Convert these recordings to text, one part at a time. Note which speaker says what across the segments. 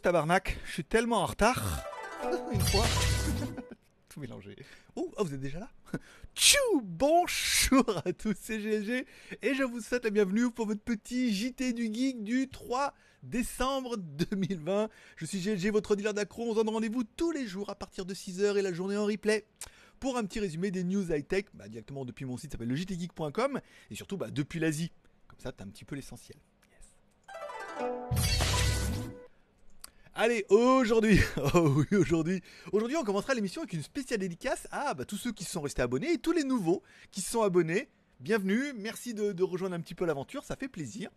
Speaker 1: tabarnak, je suis tellement en retard. Une fois. Tout mélangé. Oh, vous êtes déjà là Tchou Bonjour à tous, c'est GLG et je vous souhaite la bienvenue pour votre petit JT du Geek du 3 décembre 2020. Je suis GLG, votre dealer d'accro. On vous donne rendez-vous tous les jours à partir de 6h et la journée en replay pour un petit résumé des news high-tech bah, directement depuis mon site s'appelle le jtgeek.com et surtout bah, depuis l'Asie. Comme ça, t'as un petit peu l'essentiel. Allez, aujourd'hui, oh oui, aujourd'hui, aujourd'hui, on commencera l'émission avec une spéciale dédicace à bah, tous ceux qui sont restés abonnés et tous les nouveaux qui sont abonnés. Bienvenue, merci de, rejoindre un petit peu l'aventure, ça fait plaisir.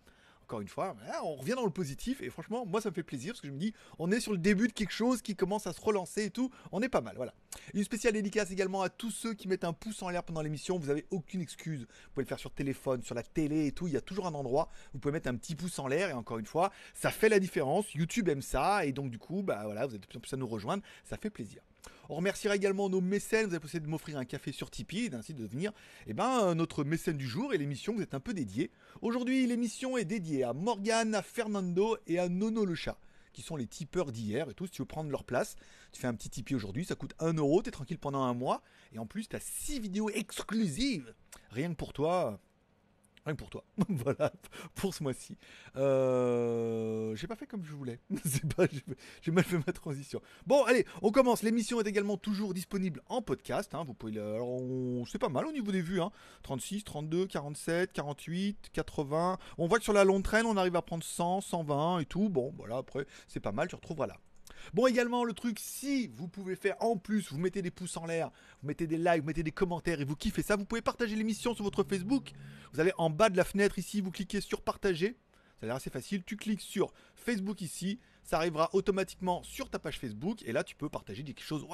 Speaker 1: Encore une fois, on revient dans le positif et franchement, moi, ça me fait plaisir parce que je me dis, on est sur le début de quelque chose qui commence à se relancer et tout, on est pas mal, voilà. Une spéciale dédicace également à tous ceux qui mettent un pouce en l'air pendant l'émission. Vous n'avez aucune excuse. Vous pouvez le faire sur téléphone, sur la télé et tout. Il y a toujours un endroit où vous pouvez mettre un petit pouce en l'air. Et encore une fois, ça fait la différence. YouTube aime ça. Et donc, du coup, bah voilà, vous êtes de plus en plus à nous rejoindre. Ça fait plaisir. On remerciera également nos mécènes. Vous avez possédé de m'offrir un café sur Tipeee et ainsi de devenir eh ben, notre mécène du jour. Et l'émission vous êtes un peu dédiée. Aujourd'hui, l'émission est dédiée à Morgane, à Fernando et à Nono le chat qui sont les tipeurs d'hier et tout. Si tu veux prendre leur place, tu fais un petit tipi aujourd'hui, ça coûte 1 euro, t'es tranquille pendant un mois. Et en plus, as 6 vidéos exclusives, rien que pour toi rien pour toi. voilà, pour ce mois-ci. Euh, j'ai pas fait comme je voulais. pas, j'ai mal fait ma transition. Bon, allez, on commence. L'émission est également toujours disponible en podcast. Hein. Vous pouvez, alors, c'est pas mal au niveau des vues. 36, 32, 47, 48, 80. On voit que sur la longue traîne, on arrive à prendre 100, 120 et tout. Bon, voilà, après, c'est pas mal. Tu retrouveras là. Bon, également, le truc, si vous pouvez faire en plus, vous mettez des pouces en l'air, vous mettez des likes, vous mettez des commentaires et vous kiffez ça, vous pouvez partager l'émission sur votre Facebook. Vous allez en bas de la fenêtre ici, vous cliquez sur partager. Ça a l'air assez facile. Tu cliques sur Facebook ici, ça arrivera automatiquement sur ta page Facebook et là tu peux partager quelque chose.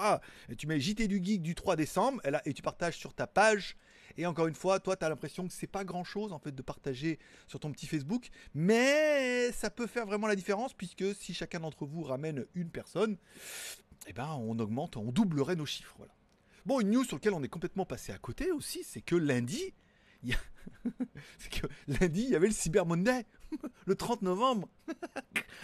Speaker 1: et Tu mets JT du Geek du 3 décembre là, et tu partages sur ta page et encore une fois, toi, tu as l'impression que c'est pas grand chose en fait de partager sur ton petit Facebook, mais ça peut faire vraiment la différence puisque si chacun d'entre vous ramène une personne, eh ben, on augmente, on doublerait nos chiffres. Voilà. Bon, une news sur laquelle on est complètement passé à côté aussi, c'est que lundi, c'est que lundi, il y avait le Cyber Monday, le 30 novembre.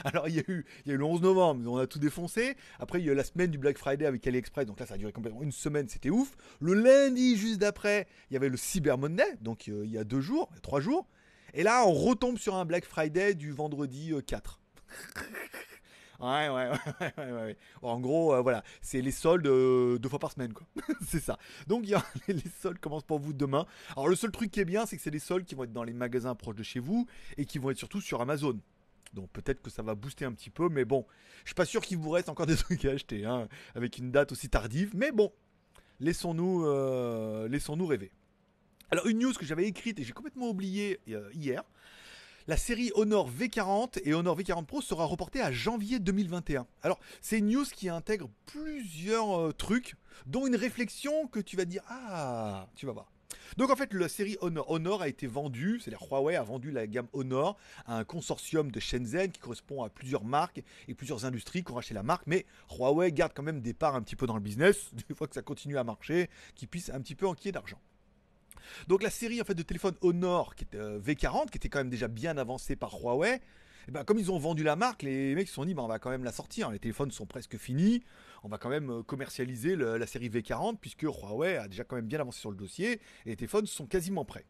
Speaker 1: Alors, il y, a eu, il y a eu le 11 novembre, on a tout défoncé. Après, il y a eu la semaine du Black Friday avec AliExpress, donc là, ça a duré complètement une semaine, c'était ouf. Le lundi, juste d'après, il y avait le Cyber Monday, donc euh, il y a deux jours, trois jours. Et là, on retombe sur un Black Friday du vendredi 4. Euh, Ouais, ouais, ouais, ouais, ouais. En gros, euh, voilà, c'est les soldes euh, deux fois par semaine, quoi. c'est ça. Donc, les soldes commencent pour vous demain. Alors, le seul truc qui est bien, c'est que c'est les soldes qui vont être dans les magasins proches de chez vous et qui vont être surtout sur Amazon. Donc peut-être que ça va booster un petit peu, mais bon, je suis pas sûr qu'il vous reste encore des trucs à acheter, hein, avec une date aussi tardive, mais bon, laissons-nous euh, laissons rêver. Alors une news que j'avais écrite et j'ai complètement oublié euh, hier, la série Honor V40 et Honor V40 Pro sera reportée à janvier 2021. Alors, c'est une news qui intègre plusieurs euh, trucs, dont une réflexion que tu vas dire Ah, tu vas voir. Donc en fait, la série Honor, Honor a été vendue, c'est-à-dire Huawei a vendu la gamme Honor à un consortium de Shenzhen qui correspond à plusieurs marques et plusieurs industries qui ont racheté la marque, mais Huawei garde quand même des parts un petit peu dans le business, une fois que ça continue à marcher, qu'ils puissent un petit peu enquiller d'argent. Donc la série en fait de téléphones Honor qui était euh, V40 qui était quand même déjà bien avancée par Huawei, eh ben, comme ils ont vendu la marque, les mecs se sont dit bah, on va quand même la sortir, les téléphones sont presque finis, on va quand même euh, commercialiser la série V40 puisque Huawei a déjà quand même bien avancé sur le dossier et les téléphones sont quasiment prêts.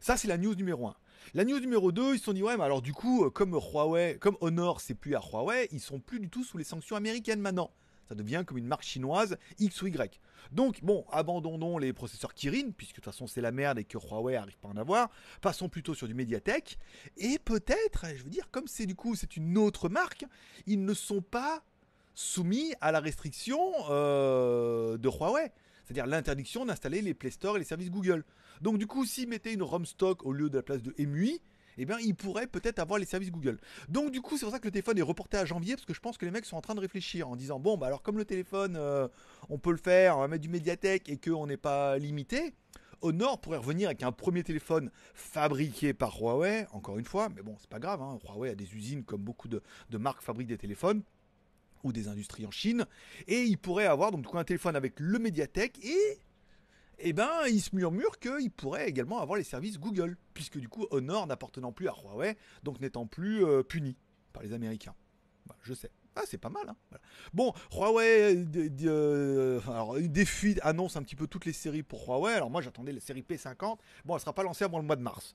Speaker 1: Ça c'est la news numéro 1. La news numéro 2, ils se sont dit ouais, mais alors du coup, euh, comme Huawei, comme Honor, c'est plus à Huawei, ils sont plus du tout sous les sanctions américaines maintenant ça devient comme une marque chinoise X ou Y. Donc, bon, abandonnons les processeurs Kirin, puisque de toute façon c'est la merde et que Huawei n'arrive pas à en avoir. Passons plutôt sur du Mediatek. Et peut-être, je veux dire, comme c'est du coup c'est une autre marque, ils ne sont pas soumis à la restriction euh, de Huawei. C'est-à-dire l'interdiction d'installer les Play Store et les services Google. Donc du coup, s'ils mettaient une ROM stock au lieu de la place de MUI, eh bien, il pourrait peut-être avoir les services Google. Donc, du coup, c'est pour ça que le téléphone est reporté à janvier, parce que je pense que les mecs sont en train de réfléchir en disant bon, bah alors, comme le téléphone, euh, on peut le faire, on va mettre du Mediatek et qu'on n'est pas limité. Honor pourrait revenir avec un premier téléphone fabriqué par Huawei, encore une fois, mais bon, c'est pas grave, hein. Huawei a des usines comme beaucoup de, marques fabriquent des téléphones ou des industries en Chine, et il pourrait avoir donc un téléphone avec le Mediatek et eh ben, il se murmure qu'il pourrait également avoir les services Google, puisque du coup, Honor n'appartenant plus à Huawei, donc n'étant plus euh, puni par les Américains. je sais. Ah, c'est pas mal. Hein. Bon, Huawei euh, euh, annonce un petit peu toutes les séries pour Huawei. Alors moi, j'attendais la série P50. Bon, elle sera pas lancée avant le mois de mars.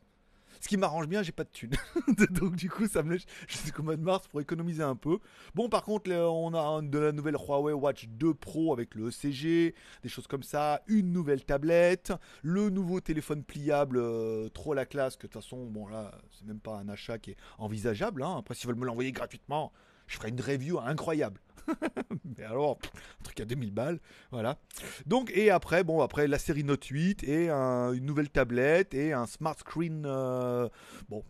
Speaker 1: Ce qui m'arrange bien, j'ai pas de thunes. Donc du coup, ça me lèche jusqu'au mois de mars pour économiser un peu. Bon, par contre, on a de la nouvelle Huawei Watch 2 Pro avec le ECG, des choses comme ça, une nouvelle tablette, le nouveau téléphone pliable, euh, trop la classe, que de toute façon, bon là, c'est même pas un achat qui est envisageable. Hein. Après, s'ils veulent me l'envoyer gratuitement, je ferai une review incroyable. mais alors, un truc à 2000 balles, voilà. Donc, et après, bon, après la série Note 8 et une nouvelle tablette et un smart screen. Euh, bon,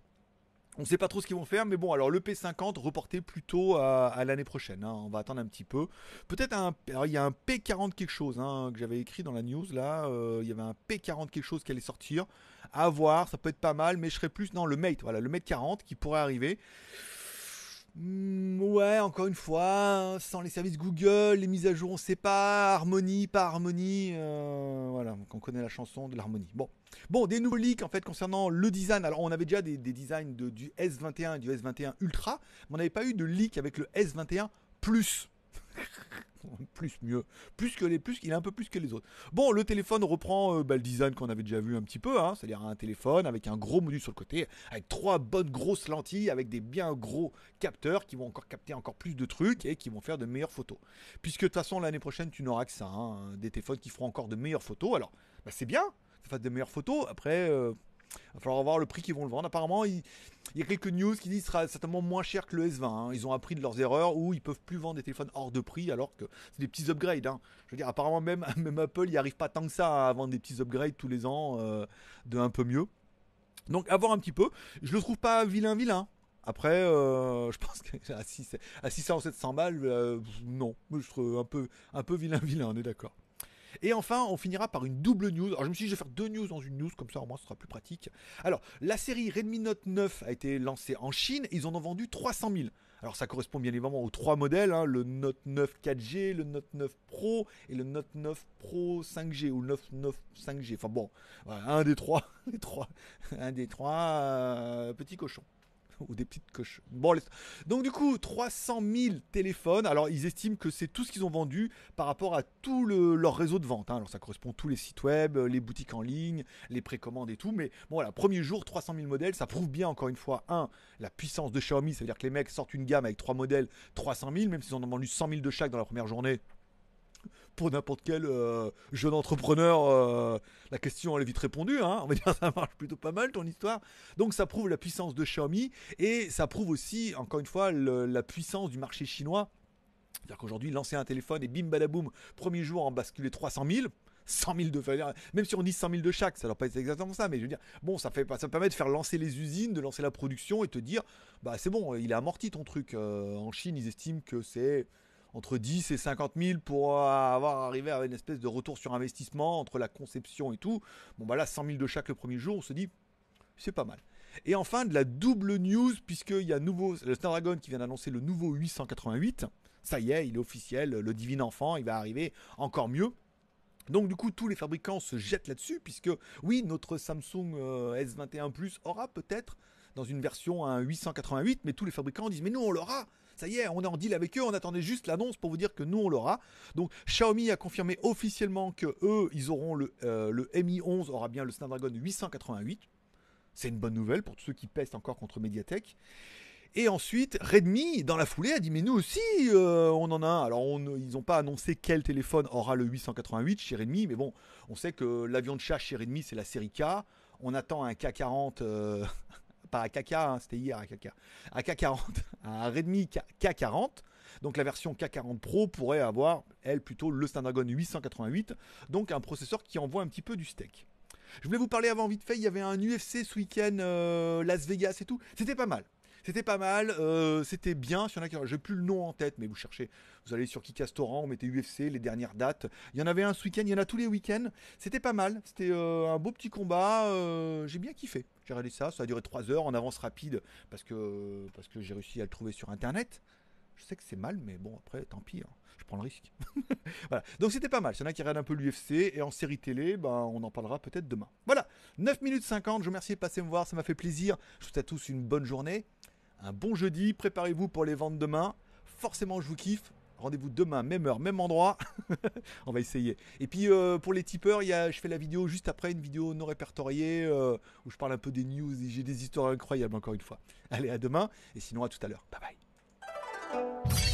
Speaker 1: on ne sait pas trop ce qu'ils vont faire, mais bon, alors le P50 reporté plutôt à, l'année prochaine. Hein. on va attendre un petit peu. Peut-être un. il y a un P40 quelque chose hein, que j'avais écrit dans la news là. Euh, il y avait un P40 quelque chose qui allait sortir. À voir, ça peut être pas mal, mais je serais plus dans le Mate. Voilà, le Mate 40 qui pourrait arriver. Mm, ouais, encore une fois, hein, sans les services Google, les mises à jour, on ne sait pas, harmonie, par harmonie, euh, voilà, on connaît la chanson de l'harmonie. Bon. bon, des nouveaux leaks en fait concernant le design. Alors, on avait déjà des, designs de, du S21 et du S21 Ultra, mais on n'avait pas eu de leak avec le S21 Plus. plus mieux, plus que les plus, il est un peu plus que les autres. Bon, le téléphone reprend euh, bah, le design qu'on avait déjà vu un petit peu, hein. c'est-à-dire un téléphone avec un gros menu sur le côté, avec trois bonnes grosses lentilles, avec des bien gros capteurs qui vont encore capter encore plus de trucs et qui vont faire de meilleures photos. Puisque de toute façon l'année prochaine tu n'auras que ça, hein, des téléphones qui feront encore de meilleures photos. Alors, bah, c'est bien, ça fait de meilleures photos. Après. Euh, il va falloir voir le prix qu'ils vont le vendre. Apparemment, il, y a quelques news qui disent qu'il sera certainement moins cher que le S20. Hein. Ils ont appris de leurs erreurs où ils peuvent plus vendre des téléphones hors de prix alors que c'est des petits upgrades. Hein. Je veux dire, apparemment, même, même Apple n'y arrive pas tant que ça à vendre des petits upgrades tous les ans euh, de un peu mieux. Donc, avoir un petit peu. Je le trouve pas vilain, vilain. Après, euh, je pense qu'à 600 ou 700 balles, euh, non. Je trouve un peu, un peu vilain, vilain, on est d'accord. Et enfin, on finira par une double news. Alors, je me suis dit, je vais faire deux news dans une news, comme ça au moins ce sera plus pratique. Alors, la série Redmi Note 9 a été lancée en Chine, ils en ont vendu 300 000. Alors, ça correspond bien évidemment aux trois modèles hein. le Note 9 4G, le Note 9 Pro et le Note 9 Pro 5G ou le 9, 9 5G. Enfin bon, un des trois, un des trois petit euh, petits cochons ou des petites coches. Bon, donc du coup, 300 000 téléphones. Alors, ils estiment que c'est tout ce qu'ils ont vendu par rapport à tout leur réseau de vente. Hein. Alors, ça correspond à tous les sites web, euh, les boutiques en ligne, les précommandes et tout. Mais bon, voilà, premier jour, 300 000 modèles. Ça prouve bien, encore une fois, un, la puissance de Xiaomi. cest à dire que les mecs sortent une gamme avec trois modèles, 300 000, même s'ils en ont vendu 100 000 de chaque dans la première journée pour n'importe quel euh, jeune entrepreneur, euh, la question elle est vite répondue. Hein. On va dire ça marche plutôt pas mal ton histoire. Donc ça prouve la puissance de Xiaomi et ça prouve aussi, encore une fois, la puissance du marché chinois. C'est-à-dire qu'aujourd'hui, lancer un téléphone et bim badaboum, premier jour en basculer 300 000. 100 000 de même si on dit 100 000 de chaque, ça ne pas être exactement ça, mais je veux dire, bon, ça, fait, ça permet de faire lancer les usines, de lancer la production et te dire, bah c'est bon, il a amorti ton truc. Euh, en Chine, ils estiment que c'est entre 10 et 50 000 pour euh, avoir arrivé à une espèce de retour sur investissement entre la conception et tout. Bon, bah là, 100 000 de chaque le premier jour, on se dit, c'est pas mal. Et enfin, de la double news, puisqu'il y a nouveau, le Snapdragon qui vient d'annoncer le nouveau 888. Ça y est, il est officiel, le divin enfant, il va arriver encore mieux. Donc du coup, tous les fabricants se jettent là-dessus, puisque oui, notre Samsung euh, S21 Plus aura peut-être dans une version un 888, mais tous les fabricants disent mais nous on l'aura ça y est, on est en deal avec eux, on attendait juste l'annonce pour vous dire que nous on l'aura. Donc Xiaomi a confirmé officiellement que eux, ils auront le, euh, le Mi 11 aura bien le Snapdragon 888. C'est une bonne nouvelle pour tous ceux qui pèsent encore contre Mediatek. Et ensuite, Redmi, dans la foulée, a dit Mais nous aussi, euh, on en a un. Alors, on, ils n'ont pas annoncé quel téléphone aura le 888 chez Redmi, mais bon, on sait que l'avion de chasse chez Redmi, c'est la série K. On attend un K40 pas à KK, hein, c'était hier à k 40 un Redmi K40. Donc la version K40 Pro pourrait avoir, elle, plutôt le Snapdragon 888, donc un processeur qui envoie un petit peu du steak. Je voulais vous parler avant vite fait, il y avait un UFC ce week-end, euh, Las Vegas et tout, c'était pas mal. C'était pas mal, euh, c'était bien. si y en a qui, j'ai plus le nom en tête, mais vous cherchez, vous allez sur Kikastoran, on mettait UFC, les dernières dates. Il y en avait un ce week-end, il y en a tous les week-ends. C'était pas mal, c'était euh, un beau petit combat. Euh, j'ai bien kiffé. J'ai regardé ça, ça a duré 3 heures en avance rapide parce que, parce que j'ai réussi à le trouver sur internet. Je sais que c'est mal, mais bon, après, tant pis, hein. je prends le risque. voilà. Donc c'était pas mal. S'il y en a qui regardent un peu l'UFC, et en série télé, ben, on en parlera peut-être demain. Voilà, 9 minutes 50, je vous remercie de passer me voir, ça m'a fait plaisir. Je vous souhaite à tous une bonne journée un bon jeudi. Préparez-vous pour les ventes demain. Forcément, je vous kiffe. Rendez-vous demain, même heure, même endroit. On va essayer. Et puis euh, pour les tipeurs, je fais la vidéo juste après, une vidéo non répertoriée, euh, où je parle un peu des news. et J'ai des histoires incroyables, encore une fois. Allez, à demain. Et sinon, à tout à l'heure. Bye bye.